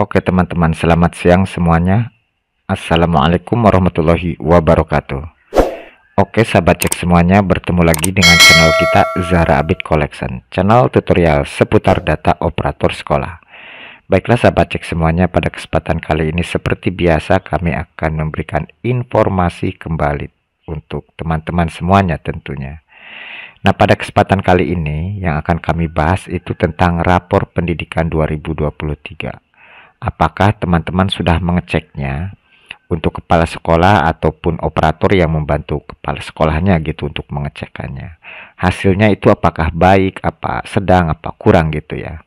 Oke teman-teman, selamat siang semuanya. Assalamualaikum warahmatullahi wabarakatuh. Oke sahabat cek semuanya, bertemu lagi dengan channel kita Zara Abid Collection, channel tutorial seputar data operator sekolah. Baiklah sahabat cek semuanya, pada kesempatan kali ini seperti biasa kami akan memberikan informasi kembali untuk teman-teman semuanya tentunya. Nah, pada kesempatan kali ini yang akan kami bahas itu tentang rapor pendidikan 2023 Apakah teman-teman sudah mengeceknya untuk kepala sekolah ataupun operator yang membantu kepala sekolahnya gitu untuk mengecekannya. Hasilnya itu apakah baik, apa sedang, apa kurang gitu ya?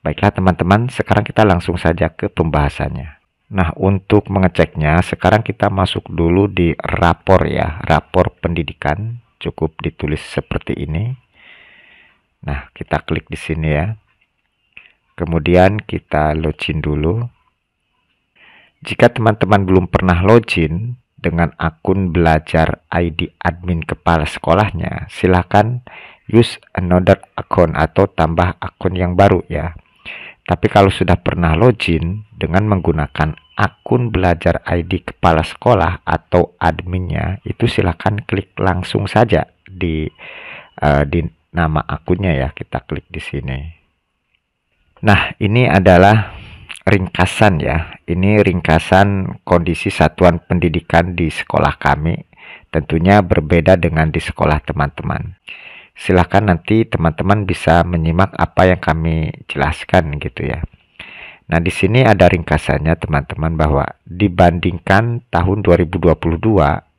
Baiklah teman-teman, sekarang kita langsung saja ke pembahasannya. Nah, untuk mengeceknya, sekarang kita masuk dulu di rapor ya, rapor pendidikan. Cukup ditulis seperti ini. Nah, kita klik di sini ya. Kemudian kita login dulu. Jika teman-teman belum pernah login dengan akun belajar ID admin kepala sekolahnya, silakan use another account atau tambah akun yang baru ya. Tapi kalau sudah pernah login dengan menggunakan akun belajar ID kepala sekolah atau adminnya, itu silahkan klik langsung saja di, uh, di nama akunnya ya. Kita klik di sini. Nah, ini adalah ringkasan ya. Ini ringkasan kondisi satuan pendidikan di sekolah kami. Tentunya berbeda dengan di sekolah teman-teman. Silahkan nanti teman-teman bisa menyimak apa yang kami jelaskan gitu ya. Nah, di sini ada ringkasannya teman-teman bahwa dibandingkan tahun 2022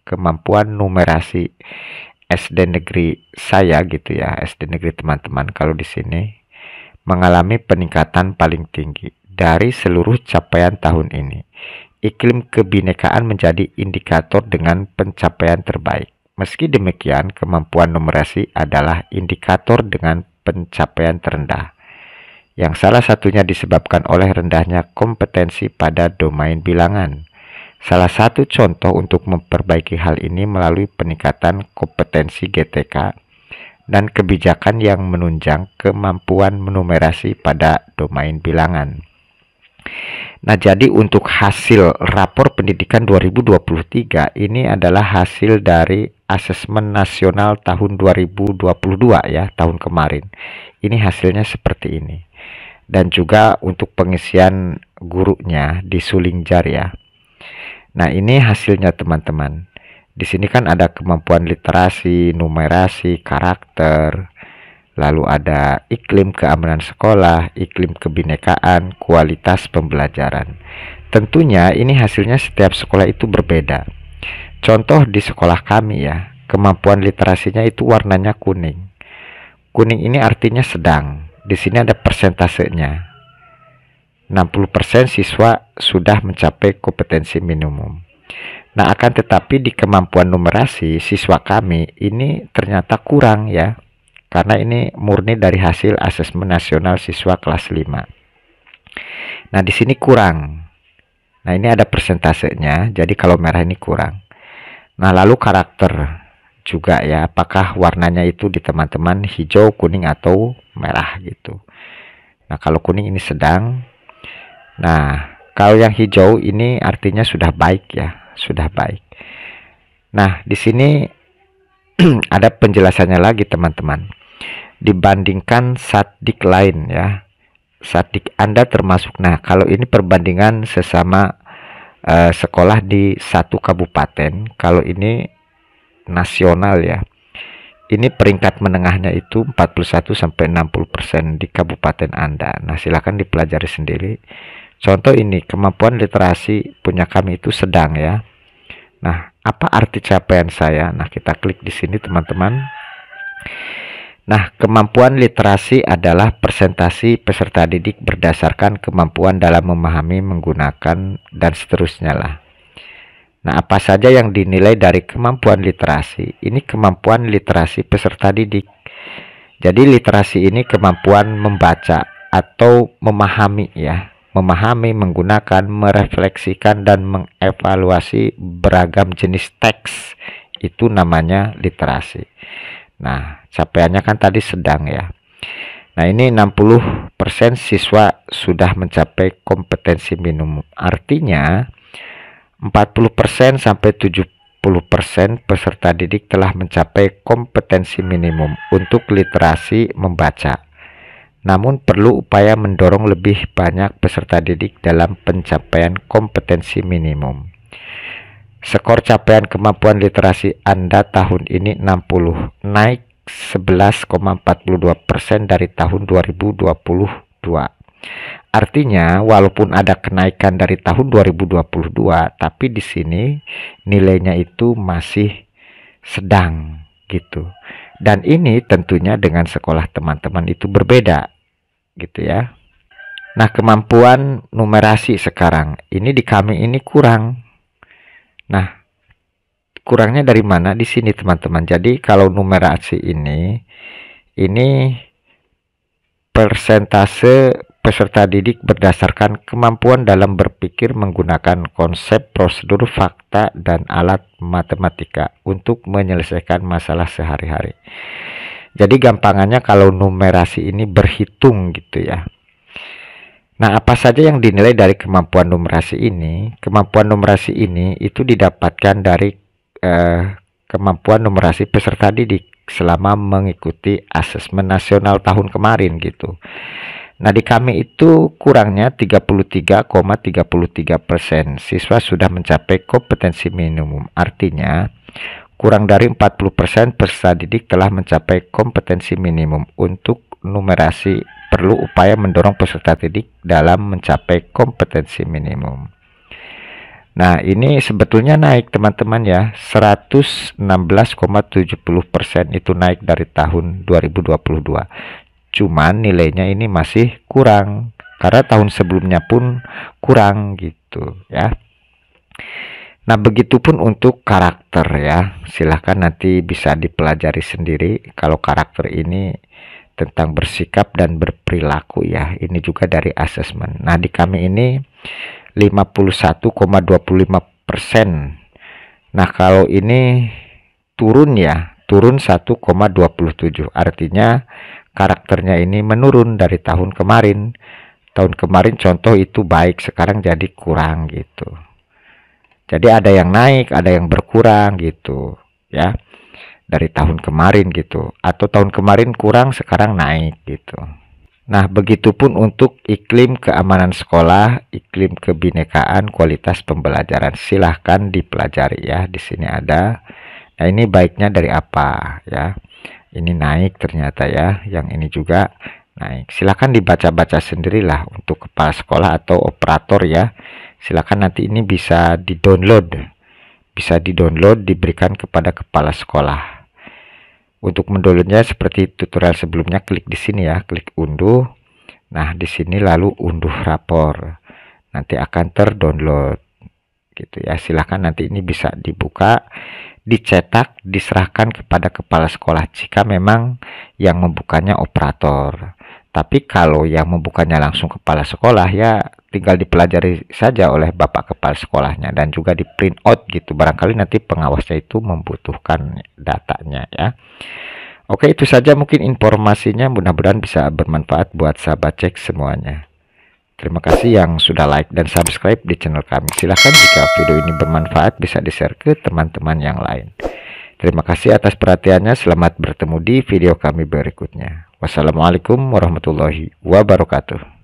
kemampuan numerasi SD negeri saya gitu ya, SD negeri teman-teman kalau di sini mengalami peningkatan paling tinggi dari seluruh capaian tahun ini. Iklim kebinekaan menjadi indikator dengan pencapaian terbaik. Meski demikian, kemampuan numerasi adalah indikator dengan pencapaian terendah, yang salah satunya disebabkan oleh rendahnya kompetensi pada domain bilangan. Salah satu contoh untuk memperbaiki hal ini melalui peningkatan kompetensi GTK dan kebijakan yang menunjang kemampuan menumerasi pada domain bilangan. Nah, jadi untuk hasil rapor pendidikan 2023 ini adalah hasil dari asesmen nasional tahun 2022 ya, tahun kemarin. Ini hasilnya seperti ini. Dan juga untuk pengisian gurunya di Sulingjar ya. Nah, ini hasilnya teman-teman. Di sini kan ada kemampuan literasi, numerasi, karakter, lalu ada iklim keamanan sekolah, iklim kebinekaan, kualitas pembelajaran. Tentunya ini hasilnya setiap sekolah itu berbeda. Contoh di sekolah kami ya, kemampuan literasinya itu warnanya kuning. Kuning ini artinya sedang. Di sini ada persentasenya. 60% siswa sudah mencapai kompetensi minimum. Nah, akan tetapi di kemampuan numerasi siswa kami ini ternyata kurang ya. Karena ini murni dari hasil asesmen nasional siswa kelas 5. Nah, di sini kurang. Nah, ini ada persentasenya. Jadi kalau merah ini kurang. Nah, lalu karakter juga ya, apakah warnanya itu di teman-teman hijau, kuning atau merah gitu. Nah, kalau kuning ini sedang. Nah, kalau yang hijau ini artinya sudah baik ya sudah baik. Nah, di sini ada penjelasannya lagi teman-teman. Dibandingkan sadik lain ya. Sadik Anda termasuk. Nah, kalau ini perbandingan sesama uh, sekolah di satu kabupaten, kalau ini nasional ya. Ini peringkat menengahnya itu 41 sampai 60% di kabupaten Anda. Nah, silahkan dipelajari sendiri Contoh ini, kemampuan literasi punya kami itu sedang ya. Nah, apa arti capaian saya? Nah, kita klik di sini teman-teman. Nah, kemampuan literasi adalah presentasi peserta didik berdasarkan kemampuan dalam memahami, menggunakan, dan seterusnya lah. Nah, apa saja yang dinilai dari kemampuan literasi? Ini kemampuan literasi peserta didik. Jadi, literasi ini kemampuan membaca atau memahami ya memahami, menggunakan, merefleksikan, dan mengevaluasi beragam jenis teks. Itu namanya literasi. Nah, capaiannya kan tadi sedang ya. Nah, ini 60% siswa sudah mencapai kompetensi minimum. Artinya, 40% sampai 70% peserta didik telah mencapai kompetensi minimum untuk literasi membaca. Namun perlu upaya mendorong lebih banyak peserta didik dalam pencapaian kompetensi minimum. Skor capaian kemampuan literasi Anda tahun ini 60, naik 11,42 persen dari tahun 2022. Artinya, walaupun ada kenaikan dari tahun 2022, tapi di sini nilainya itu masih sedang gitu. Dan ini tentunya dengan sekolah teman-teman itu berbeda gitu ya. Nah, kemampuan numerasi sekarang ini di kami ini kurang. Nah, kurangnya dari mana di sini teman-teman. Jadi kalau numerasi ini ini persentase peserta didik berdasarkan kemampuan dalam berpikir menggunakan konsep prosedur fakta dan alat matematika untuk menyelesaikan masalah sehari-hari. Jadi gampangannya kalau numerasi ini berhitung gitu ya. Nah, apa saja yang dinilai dari kemampuan numerasi ini? Kemampuan numerasi ini itu didapatkan dari eh, kemampuan numerasi peserta didik selama mengikuti asesmen nasional tahun kemarin gitu. Nah di kami itu kurangnya 33,33 persen siswa sudah mencapai kompetensi minimum artinya kurang dari 40 persen peserta didik telah mencapai kompetensi minimum untuk numerasi perlu upaya mendorong peserta didik dalam mencapai kompetensi minimum. Nah, ini sebetulnya naik teman-teman ya. 116,70% itu naik dari tahun 2022 cuman nilainya ini masih kurang karena tahun sebelumnya pun kurang gitu ya Nah begitupun untuk karakter ya silahkan nanti bisa dipelajari sendiri kalau karakter ini tentang bersikap dan berperilaku ya ini juga dari assessment. Nah di kami ini 51,25 persen Nah kalau ini turun ya turun 1,27 artinya karakternya ini menurun dari tahun kemarin tahun kemarin contoh itu baik sekarang jadi kurang gitu jadi ada yang naik ada yang berkurang gitu ya dari tahun kemarin gitu atau tahun kemarin kurang sekarang naik gitu Nah, begitupun untuk iklim keamanan sekolah, iklim kebinekaan, kualitas pembelajaran. Silahkan dipelajari ya. Di sini ada ya ini baiknya dari apa ya ini naik ternyata ya yang ini juga naik silahkan dibaca-baca sendirilah untuk kepala sekolah atau operator ya silahkan nanti ini bisa di download bisa di download diberikan kepada kepala sekolah untuk mendownloadnya seperti tutorial sebelumnya klik di sini ya klik unduh nah di sini lalu unduh rapor nanti akan terdownload gitu ya silahkan nanti ini bisa dibuka dicetak diserahkan kepada kepala sekolah jika memang yang membukanya operator tapi kalau yang membukanya langsung kepala sekolah ya tinggal dipelajari saja oleh bapak kepala sekolahnya dan juga di print out gitu barangkali nanti pengawasnya itu membutuhkan datanya ya Oke itu saja mungkin informasinya mudah-mudahan bisa bermanfaat buat sahabat cek semuanya Terima kasih yang sudah like dan subscribe di channel kami. Silahkan jika video ini bermanfaat bisa di-share ke teman-teman yang lain. Terima kasih atas perhatiannya. Selamat bertemu di video kami berikutnya. Wassalamualaikum warahmatullahi wabarakatuh.